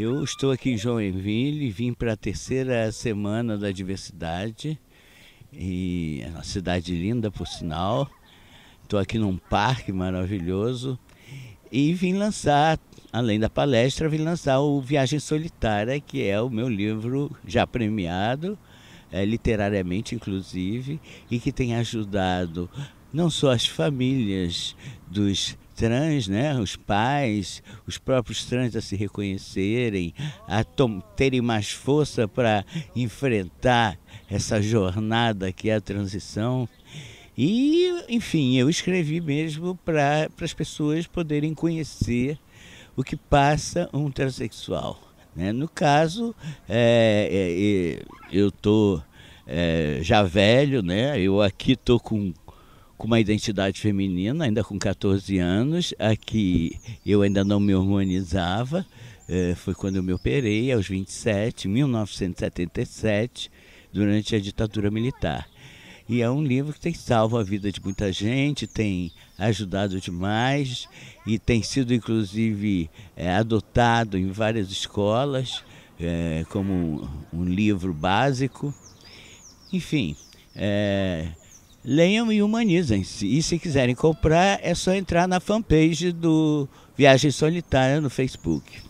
Eu estou aqui em Joinville, vim para a terceira semana da diversidade, e é uma cidade linda, por sinal. Estou aqui num parque maravilhoso e vim lançar, além da palestra, vim lançar o Viagem Solitária, que é o meu livro já premiado, é, literariamente inclusive, e que tem ajudado não só as famílias dos trans, né, os pais, os próprios trans a se reconhecerem, a terem mais força para enfrentar essa jornada que é a transição. E, enfim, eu escrevi mesmo para as pessoas poderem conhecer o que passa um transexual. Né? No caso, é, é, é eu tô é, já velho, né? Eu aqui tô com com uma identidade feminina, ainda com 14 anos, aqui eu ainda não me hormonizava, eh, foi quando eu me operei, aos 27, 1977, durante a ditadura militar. E é um livro que tem salvo a vida de muita gente, tem ajudado demais e tem sido, inclusive, é, adotado em várias escolas é, como um, um livro básico. Enfim, é, leiam e humanizem-se. E se quiserem comprar, é só entrar na fanpage do Viagem Solitária no Facebook.